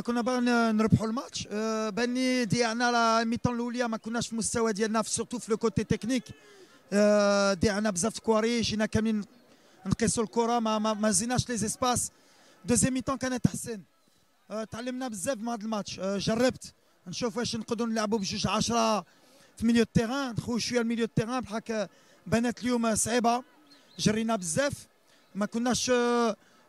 كنا باغيين نربحوا الماتش أه، باني ضيعنا ميتون الاولى ما كناش في المستوى ديالنا سورتو في لو كوتي تكنيك ضيعنا أه، بزاف الكواري جينا كاملين نقيسوا الكره ما ما, ما زيناش لي زيسباس دوزيام ميطون كان تحسن أه، تعلمنا بزاف من هذا الماتش جربت نشوف واش نقدروا نلعبوا بجوج 10 في ميليو تيغان ندخلوا شويه الميليو تيغان بحال بانت اليوم صعيبه جرينا بزاف ما كناش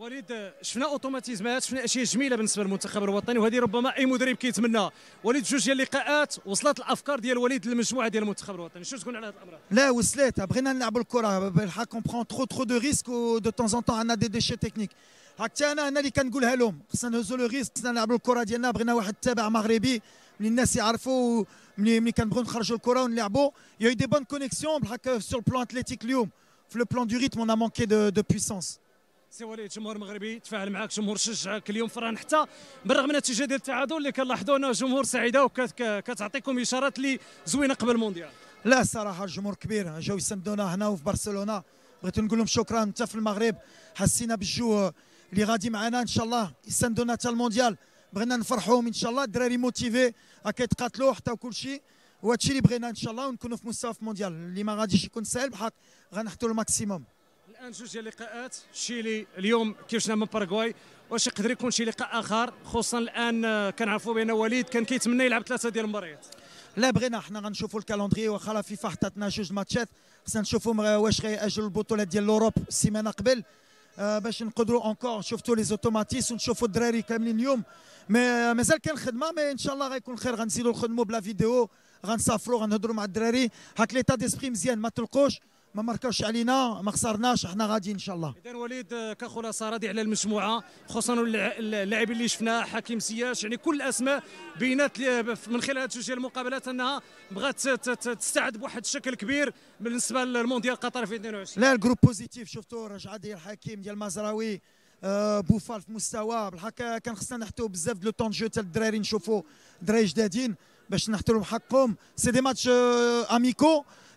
وليد شفنا اوتوماتيزمات شفنا اشياء جميله بالنسبه للمنتخب الوطني وهذه ربما اي مدرب كيتمنى وليد جوج ديال اللقاءات وصلت الافكار ديال وليد للمجموعه ديال المنتخب الوطني شنو تقول على هذا الامر لا وصلت بغينا نلعبوا الكره بالحق اون ترو ترو دو ريسك ودو طون طون عندنا دي ديشي تكنيك هاك انا انا اللي كنقولها لهم خصنا نهزوا لو ريسك خصنا نلعبوا الكره ديالنا بغينا واحد التابع مغربي ملي الناس يعرفوا ملي ملي كنبغيو نخرجوا الكره ونلعبوا يو دي بون كونيكسيون بالحق سور بلان اتليتيك اليوم في لو بلان دو ريتم اون ا مانكي دو بويسونس سي وليد جمهور مغربي تفاعل معك جمهور شجعك اليوم فرحان حتى بالرغم من النتيجه ديال التعادل اللي كنلاحظوا انه جمهور سعيده وكتعطيكم اشارات اللي زوينه قبل المونديال لا الصراحه الجمهور كبير جاو يساندونا هنا وفي برشلونه بغيت نقول لهم شكرا حتى في المغرب حسينا بالجو اللي غادي معنا ان شاء الله يساندونا حتى المونديال بغينا نفرحوهم ان شاء الله الدراري موتيفي كيتقاتلوا حتى وكل شيء الشيء اللي بغينا ان شاء الله ونكونوا في مستوى في المونديال اللي ما غاديش يكون سهل بحق غنحطوا الماكسيموم الان جوج ديال اللقاءات تشيلي اليوم كيف شفنا من باراغواي واش يقدر يكون شي لقاء اخر خصوصا الان كنعرفوا بان وليد كان كيتمنى يلعب ثلاثه ديال المباريات لا بغينا حنا غنشوفوا الكالندري واخا لا فيفا حطتنا جوج ماتشات خصنا نشوفوا واش غيأجلوا البطوله ديال الاوروب السيمانه قبل آه، باش نقدروا اونكور شفتوا لي زوتوماتيس ونشوفوا الدراري كاملين اليوم مي مازال كاين خدمه مي ان شاء الله غيكون خير غنزيدوا نخدموا بلا فيديو غنسافروا غنهضروا مع الدراري هاك ليتا ديسبري مزيان ما تلقوش ما مركوش علينا ما خسرناش احنا غاديين ان شاء الله اذا وليد آه، كخلاصه راضي على المجموعه خصوصا اللاعبين اللي شفناه حكيم سياش يعني كل الاسماء بينات من خلال جوج المقابلات انها بغات تستعد بواحد الشكل كبير بالنسبه للمونديال قطر في 22 لا الجروب بوزيتيف شفتوا رجعه ديال حكيم ديال مزراوي أه بوفال في مستوى بالحق كان خصنا نحتو بزاف دو طون جو تاع الدراري نشوفوا دراري جدادين باش لهم حقهم سي دي ماتش آه، اميكو